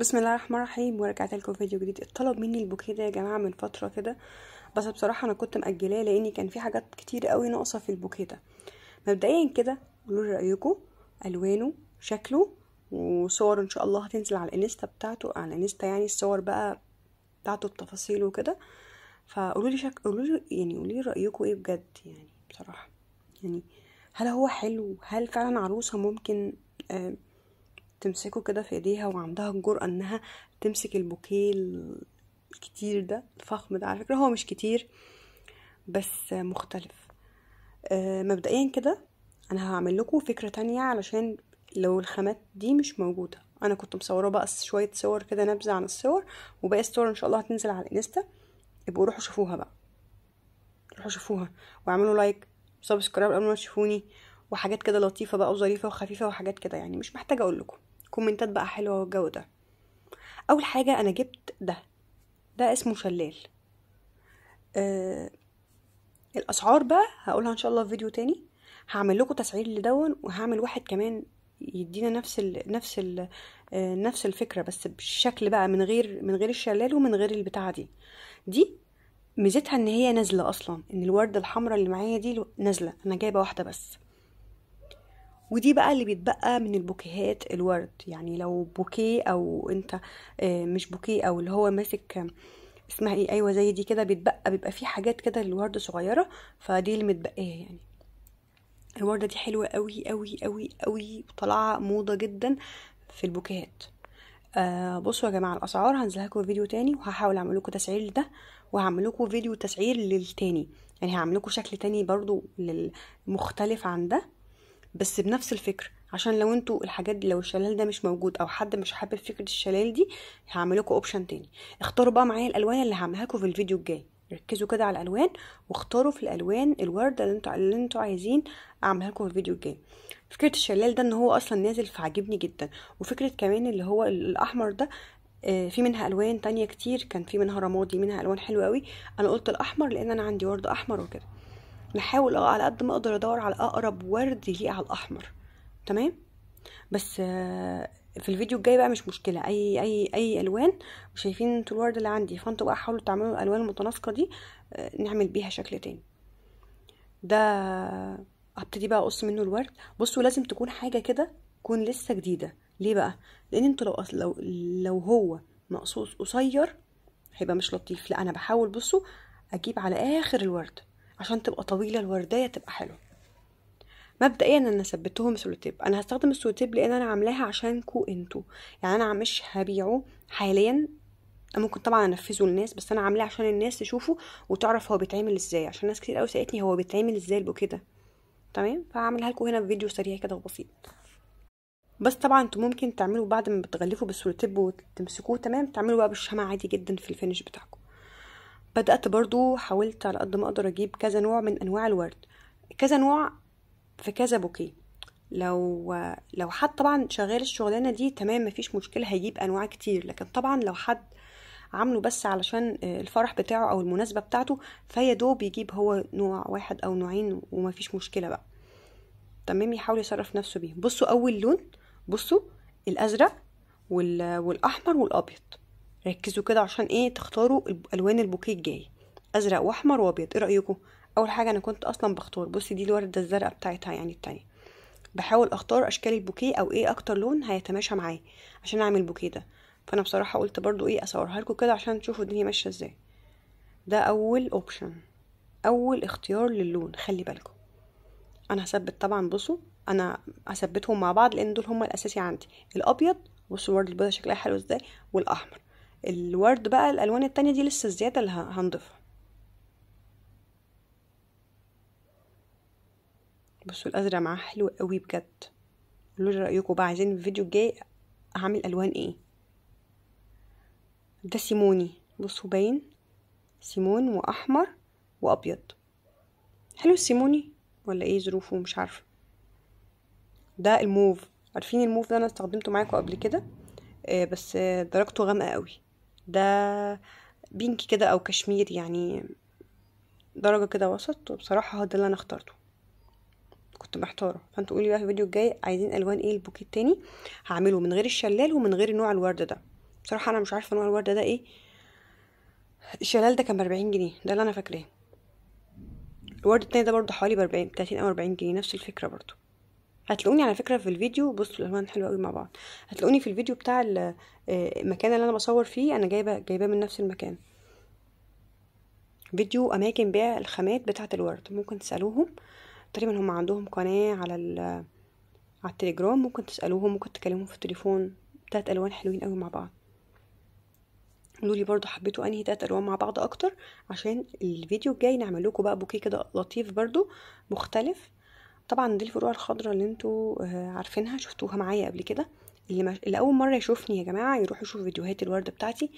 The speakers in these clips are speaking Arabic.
بسم الله الرحمن الرحيم ورجعت لكم فيديو جديد اتطلب مني البوكيه ده يا جماعه من فتره كده بس بصراحه انا كنت مأجلاه لان كان في حاجات كتير قوي ناقصه في البوكيه ده مبدئيا كده قولوا لي رايكم الوانه شكله وصور ان شاء الله هتنزل على الانستا بتاعته على الانستا يعني الصور بقى بتاعته بتفاصيله وكده فقولوا لي شك قولوا لي يعني قولوا لي رايكم ايه بجد يعني بصراحه يعني هل هو حلو هل فعلا عروسه ممكن آه تمسكه كده في ايديها وعندها الجرأة انها تمسك البوكيه الكتير ده الفخم ده على فكرة هو مش كتير بس مختلف آه، مبدئيا كده انا هعمل لكم فكرة تانية علشان لو الخامات دي مش موجودة انا كنت مصورة بقى شوية صور كده نبزة عن الصور وباقي الصور ان شاء الله هتنزل على الانستا ابقوا روحوا شوفوها بقى روحوا شوفوها واعملوا لايك وسبسكرايب قبل ما تشوفوني وحاجات كده لطيفه بقى وظريفه وخفيفه وحاجات كده يعني مش محتاجه اقول لكم كومنتات بقى حلوه والجو ده اول حاجه انا جبت ده ده اسمه شلال آه الاسعار بقى هقولها ان شاء الله في فيديو تاني هعمل لكم تسعير لدون وهعمل واحد كمان يدينا نفس ال نفس ال آه نفس الفكره بس بالشكل بقى من غير من غير الشلال ومن غير البتاعه دي دي ميزتها ان هي نازله اصلا ان الورده الحمراء اللي معايا دي نازله انا جايبه واحده بس ودي بقى اللي بيتبقى من البوكيهات الورد يعني لو بوكيه او انت آه، مش بوكيه او اللي هو ماسك اسمها ايه ايوه زي دي كده بيتبقى بيبقى فيه حاجات كده للورد صغيره فدي اللي متبقيه يعني الورده دي حلوه قوي قوي قوي قوي وطالعه موضه جدا في البوكيهات آه بصوا يا جماعه الاسعار هنزلها لكم فيديو تاني وهحاول اعمل لكم تسعير ده وهعمل لكم فيديو تسعير للتاني يعني هعمل لكم شكل تاني برضو مختلف عن ده بس بنفس الفكر عشان لو انتوا الحاجات دي لو الشلال ده مش موجود او حد مش حابب فكره الشلال دي لكم اوبشن تاني اختاروا بقى معايا الالوان اللي هعملها لكم في الفيديو الجاي ركزوا كده على الالوان واختاروا في الالوان الورده اللي انتوا اللي انتوا عايزين اعملها لكم في الفيديو الجاي فكره الشلال ده ان هو اصلا نازل فعجبني جدا وفكره كمان اللي هو الاحمر ده آه، في منها الوان تانية كتير كان في منها رمادي منها الوان حلوه قوي انا قلت الاحمر لان انا عندي ورد احمر وكده بحاول اه على قد ما اقدر ادور على اقرب ورد يليق على الاحمر تمام بس آه، في الفيديو الجاي بقى مش مشكله اي اي اي الوان وشايفين انتوا الورد اللي عندي فانتوا بقى حاولوا تعملوا الالوان المتناسقه دي آه، نعمل بيها شكل تاني ده هبتدي بقى اقص منه الورد بصوا لازم تكون حاجه كده تكون لسه جديده ليه بقى لان انتوا لو لو لو هو مقصوص قصير هيبقى مش لطيف لا انا بحاول بصوا اجيب على اخر الورد عشان تبقى طويلة الوردية تبقى حلوة مبدئيا انا ثبتهم سولوتيب انا هستخدم السولوتيب لان انا عاملاها عشانكو انتو يعني انا مش هبيعه حاليا ممكن طبعا انفذه للناس بس انا عاملاه عشان الناس تشوفه وتعرف هو بيتعمل ازاي عشان ناس كتير قوي سالتني هو بيتعمل ازاي البوكيه ده تمام فهعملها لكم هنا في فيديو سريع كده وبسيط بس طبعا انتوا ممكن تعملوا بعد ما بتغلفوا بالسولوتيب وتمسكوه تمام تعملوا بقى بالشمع عادي جدا في الفينش بتاعكم بدأت برضو حاولت على قد ما أقدر أجيب كذا نوع من أنواع الورد كذا نوع في كذا بوكيه لو لو حد طبعا شغال الشغلانة دي تمام مفيش مشكلة هيجيب أنواع كتير لكن طبعا لو حد عامله بس علشان آه، الفرح بتاعه أو المناسبة بتاعته فيا دوب يجيب هو نوع واحد أو نوعين ومفيش مشكلة بقى تمام يحاول يصرف نفسه بيه بصوا أول لون بصوا الأزرق والأحمر والأبيض ركزوا كده عشان ايه تختاروا الوان البوكيه الجاي ازرق واحمر وابيض ايه رايكم اول حاجه انا كنت اصلا بختار بصي دي الورده الزرقاء بتاعتها يعني التانية بحاول اختار اشكال البوكيه او ايه اكتر لون هيتماشى معايا عشان اعمل البوكيه ده فانا بصراحه قلت برضو ايه اصورها لكم كده عشان تشوفوا الدنيا ماشيه ازاي ده اول اوبشن اول اختيار للون خلي بالكم انا هثبت طبعا بصوا انا هثبتهم مع بعض لان دول هما الاساسي عندي الابيض بصوا الورد البيضاء شكلها حلو ازاي والاحمر الورد بقى الالوان التانية دي لسه الزيادة اللي هنضيفها بصوا الازرق معاه حلو قوي بجد قولولي رايكم بقى عايزين الفيديو الجاي هعمل الوان ايه ده سيموني بصوا باين سيمون واحمر وابيض حلو السيموني ولا ايه ظروفه مش عارفه ده الموف عارفين الموف ده انا استخدمته معاكم قبل كده آه بس آه درجته غامقه قوي ده بينكي كده او كشمير يعني درجه كده وسط وبصراحه هو ده اللي انا اخترته كنت محتاره فانتوا قولي بقى في الفيديو الجاي عايزين الوان ايه البوكيه التاني هعمله من غير الشلال ومن غير نوع الورده ده بصراحه انا مش عارفه نوع الورده ده ايه الشلال ده كان باربعين جنيه ده اللي انا فاكراه الورد التاني ده برضه حوالي باربعين تلاتين او اربعين جنيه نفس الفكره برضه هتلاقوني على فكره في الفيديو بصوا الالوان حلوه قوي مع بعض هتلاقوني في الفيديو بتاع آه، المكان اللي انا بصور فيه انا جايبه جايباه من نفس المكان فيديو اماكن بيع الخامات بتاعه الورد ممكن تسالوهم تقريبا هم عندهم قناه على على التليجرام ممكن تسالوهم ممكن تكلموهم في التليفون تلات الوان حلوين قوي مع بعض قولوا لي برده حبيتوا انهي تلات الوان مع بعض اكتر عشان الفيديو الجاي نعمل لكم بقى بوكيه كده لطيف برده مختلف طبعا دي الفروع الخضراء اللي انتوا آه، عارفينها شفتوها معايا قبل كده اللي, مش... اللي اول مره يشوفني يا جماعه يروح يشوف فيديوهات الورد بتاعتي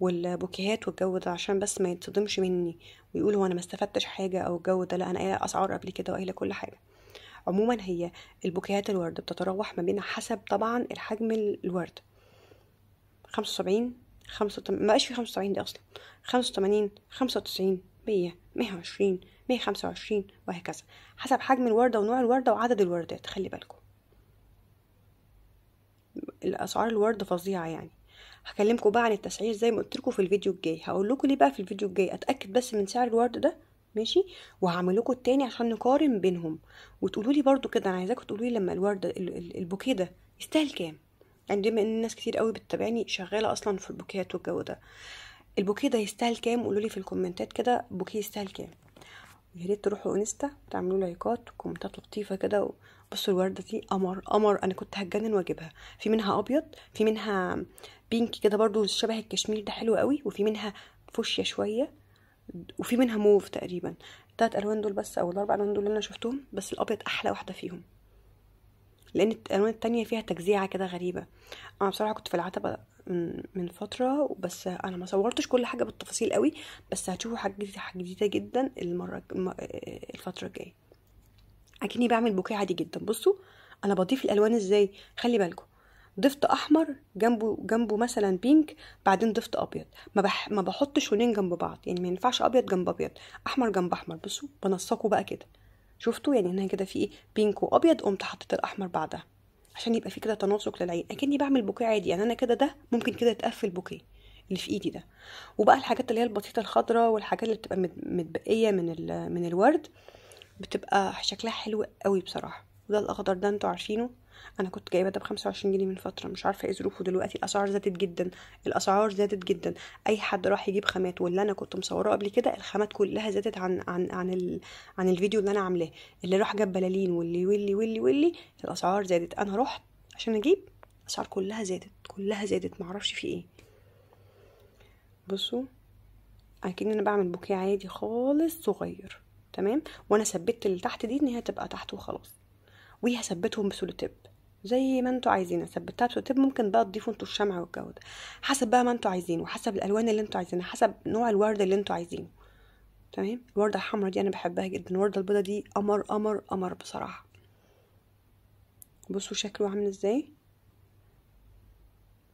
والبوكيهات والجو ده عشان بس ما يتصدمش مني ويقول هو انا ما استفدتش حاجه او الجو ده لا انا قايله اسعار قبل كده وقايله كل حاجه عموما هي البوكيهات الورد بتتراوح ما بين حسب طبعا الحجم الورد خمسة وسبعين خمسة مبقاش في خمسة وسبعين دي أصلا خمسة وتمانين خمسة وتسعين 100 120 125 وهكذا حسب حجم الوردة ونوع الوردة وعدد الوردات خلي بالكم الأسعار الوردة فظيعة يعني هكلمكم بقى عن التسعير زي ما قلت لكم في الفيديو الجاي هقول لكم ليه بقى في الفيديو الجاي اتاكد بس من سعر الورد ده ماشي وهعمل لكم التاني عشان نقارن بينهم وتقولوا لي برده كده انا عايزاكم تقولوا لي لما الورد البوكيه ده يستاهل كام يعني بما ان الناس كتير قوي بتتابعني شغاله اصلا في البوكيات والجو ده البوكيه ده يستاهل كام قولوا لي في الكومنتات كده بوكيه يستاهل كام يا ريت تروحوا انستا تعملوا لايكات وكومنتات لطيفه كده بصوا الورده دي قمر قمر انا كنت هتجنن واجيبها في منها ابيض في منها بينك كده برضو شبه الكشمير ده حلو قوي وفي منها فوشيا شويه وفي منها موف تقريبا التلات الوان دول بس او الاربع الوان دول اللي انا شفتهم بس الابيض احلى واحده فيهم لان الالوان التانية فيها تجزيعه كده غريبه انا بصراحه كنت في العتبه من, فتره بس انا ما صورتش كل حاجه بالتفاصيل قوي بس هتشوفوا حاجه جديده حاجه جديده جدا المره الفتره الجايه اكني بعمل بوكيه عادي جدا بصوا انا بضيف الالوان ازاي خلي بالكم ضفت احمر جنبه جنبه مثلا بينك بعدين ضفت ابيض ما بح ما بحطش لونين جنب بعض يعني ما ينفعش ابيض جنب ابيض احمر جنب احمر بصوا بنسقه بقى كده شفتوا يعني هنا كده في إيه؟ بينك وابيض قمت حطيت الاحمر بعدها عشان يبقى في كده تناسق للعين اكني بعمل بوكيه عادي يعني انا كده ده ممكن كده يتقفل بوكيه اللي في ايدي ده وبقى الحاجات اللي هي البسيطه الخضراء والحاجات اللي بتبقى متبقيه من من الورد بتبقى شكلها حلو قوي بصراحه ده الاخضر ده انتوا عارفينه انا كنت جايبه ده بخمسة وعشرين جنيه من فتره مش عارفه ايه ظروفه دلوقتي الاسعار زادت جدا الاسعار زادت جدا اي حد راح يجيب خامات واللي انا كنت مصوراه قبل كده الخامات كلها زادت عن عن عن ال... عن الفيديو اللي انا عاملاه اللي راح جاب بلالين واللي واللي واللي واللي الاسعار زادت انا رحت عشان اجيب الاسعار كلها زادت كلها زادت معرفش في ايه بصوا اكيد انا بعمل بوكيه عادي خالص صغير تمام وانا ثبت اللي تحت دي ان هي تبقى تحت وخلاص وهثبتهم بسولوتيب زي ما انتوا عايزين ثبتها بسولوتيب ممكن بقى تضيفوا انتوا الشمع والجو ده حسب بقى ما انتوا عايزينه حسب الالوان اللي انتوا عايزينها حسب نوع الورد اللي انتوا عايزينه تمام الوردة الحمراء دي انا بحبها جدا الوردة البيضة دي قمر قمر قمر بصراحة بصوا شكله عامل ازاي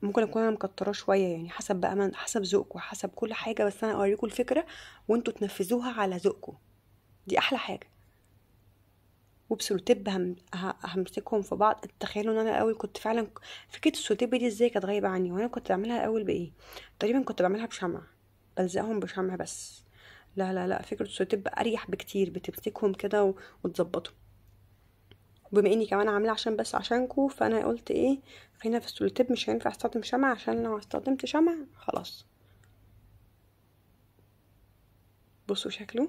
ممكن اكون انا مكتراه شويه يعني حسب بقى من حسب ذوقكم حسب كل حاجه بس انا اوريكم الفكره وانتوا تنفذوها على ذوقكم دي احلى حاجه وبسلوتيب هم همسكهم في بعض تخيلوا ان انا الاول كنت فعلا فكره السلوتيب دي ازاي كانت غايبه عني وانا كنت بعملها الاول بايه تقريبا كنت بعملها بشمع بلزقهم بشمع بس لا لا لا فكره السلوتيب اريح بكتير بتمسكهم كده وتظبطهم بما اني كمان عامله عشان بس عشانكو فانا قلت ايه خلينا في السلوتيب مش هينفع استخدم شمع عشان لو استخدمت شمع خلاص بصوا شكله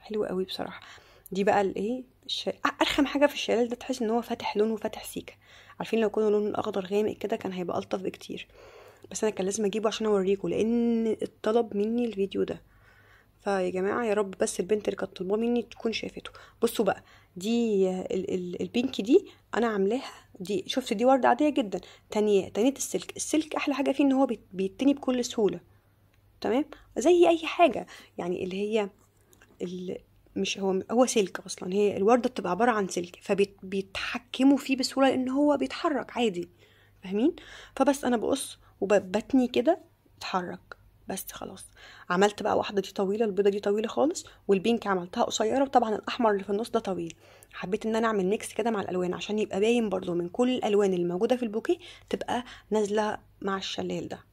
حلو قوي بصراحه دي بقى الايه الش... ارخم حاجه في الشلال ده تحس ان هو فاتح لونه فاتح سيكه عارفين لو كان لونه الاخضر غامق كده كان هيبقى الطف بكتير بس انا كان لازم اجيبه عشان اوريكم لان اتطلب مني الفيديو ده فيا جماعه يا رب بس البنت اللي كانت طالباه مني تكون شافته بصوا بقى دي ال ال البينك دي انا عاملاها دي شفت دي ورده عاديه جدا تانية تانية السلك السلك احلى حاجه فيه ان هو بيتني بكل سهوله تمام زي اي حاجه يعني اللي هي مش هو هو سلك اصلا هي الورده بتبقى عباره عن سلك فبيتحكموا فيه بسهوله لان هو بيتحرك عادي فاهمين فبس انا بقص وبتني كده اتحرك بس خلاص عملت بقى واحده دي طويله البيضه دي طويله خالص والبينك عملتها قصيره وطبعا الاحمر اللي في النص ده طويل حبيت ان انا اعمل ميكس كده مع الالوان عشان يبقى باين برضو من كل الالوان الموجوده في البوكيه تبقى نازله مع الشلال ده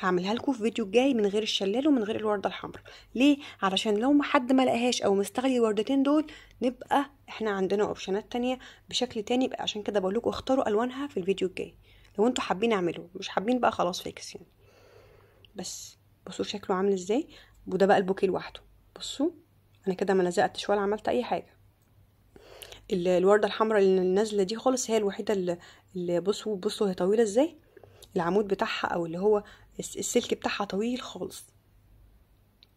هعملها لكم في فيديو الجاي من غير الشلال ومن غير الورده الحمراء ليه علشان لو حد ما لقاهاش او مستغلي الوردتين دول نبقى احنا عندنا اوبشنات تانية بشكل تاني بقى عشان كده بقول لكم اختاروا الوانها في الفيديو الجاي لو انتوا حابين اعمله مش حابين بقى خلاص فيكس يعني بس بصوا شكله عامل ازاي وده بقى البوكيه لوحده بصوا انا كده ما لزقتش ولا عملت اي حاجه الورده الحمراء اللي نازله دي خالص هي الوحيده اللي بصوا بصوا هي طويله ازاي العمود بتاعها او اللي هو السلك بتاعها طويل خالص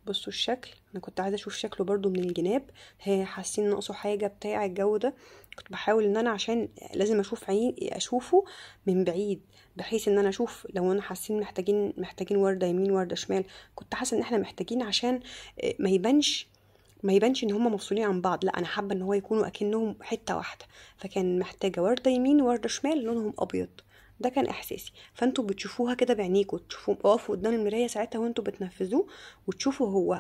بصوا الشكل انا كنت عايزه اشوف شكله برضو من الجناب هي حاسين ناقصه حاجه بتاع الجو ده كنت بحاول ان انا عشان لازم اشوف عين اشوفه من بعيد بحيث ان انا اشوف لو انا حاسين محتاجين محتاجين ورده يمين ورده شمال كنت حاسه ان احنا محتاجين عشان آه، ما يبانش ما يبانش ان هما مفصولين عن بعض لا انا حابه ان هو يكونوا اكنهم حته واحده فكان محتاجه ورده يمين ورده شمال لونهم ابيض ده كان احساسي فانتوا بتشوفوها كده بعينيكوا تشوفوا اقفوا قدام المرايه ساعتها وانتوا بتنفذوه وتشوفوا هو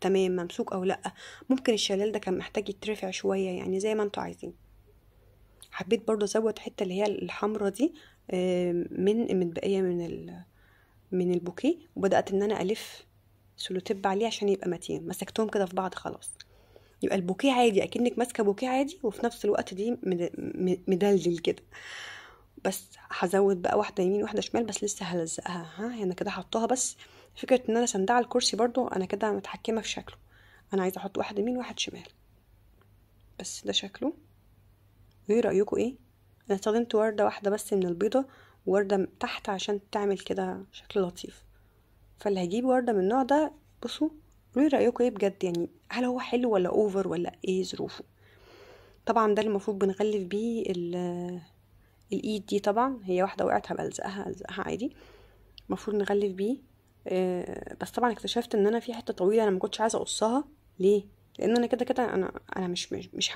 تمام ممسوك او لا ممكن الشلال ده كان محتاج يترفع شويه يعني زي ما انتوا عايزين حبيت برضو ازود حته اللي هي الحمرة دي من متبقيه من من البوكيه وبدات ان انا الف سلوتيب عليه عشان يبقى متين مسكتهم كده في بعض خلاص يبقى البوكيه عادي اكنك ماسكه بوكيه عادي وفي نفس الوقت دي مدلدل كده بس هزود بقى واحده يمين واحده شمال بس لسه هلزقها ها انا يعني كده هحطها بس فكره ان انا سندها على الكرسي برضو انا كده متحكمه في شكله انا عايزه احط واحد يمين واحد شمال بس ده شكله ايه رايكم ايه انا استخدمت ورده واحده بس من البيضه وردة تحت عشان تعمل كده شكل لطيف فاللي هيجيب وردة من النوع ده بصوا قولوا إيه رأيكم ايه بجد يعني هل هو حلو ولا اوفر ولا ايه ظروفه طبعا ده اللي المفروض بنغلف بيه الايد دي طبعا هي واحده وقعت هبقى الزقها الزقها عادي المفروض نغلف بيه آه بس طبعا اكتشفت ان انا في حته طويله انا ما كنتش عايزه اقصها ليه لان انا كده كده انا انا مش مش مش,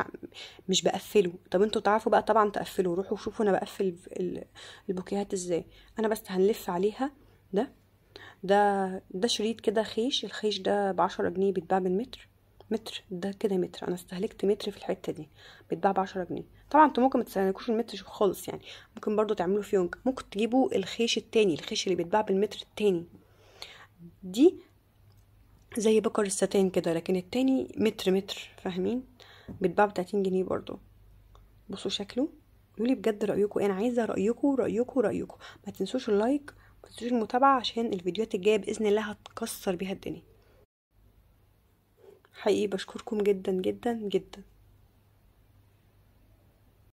مش بقفله طب انتوا تعرفوا بقى طبعا تقفلوا روحوا شوفوا انا بقفل البوكيهات ازاي انا بس هنلف عليها ده ده ده شريط كده خيش الخيش ده بعشرة جنيه بيتباع بالمتر متر ده كده متر انا استهلكت متر في الحته دي بيتباع بعشرة جنيه طبعا انتوا ممكن ما تستهلكوش المتر خالص يعني ممكن برضو تعملوا فيونج ممكن تجيبوا الخيش التاني الخيش اللي بيتباع بالمتر التاني دي زي بكر الستان كده لكن التاني متر متر فاهمين بيتباع بتلاتين جنيه برضو بصوا شكله قولولي بجد رايكم إيه؟ انا عايزه رايكم رايكم رايكم ما تنسوش اللايك ما تنسوش المتابعه عشان الفيديوهات الجايه باذن الله هتكسر بيها الدنيا حقيقي بشكركم جدا جدا جدا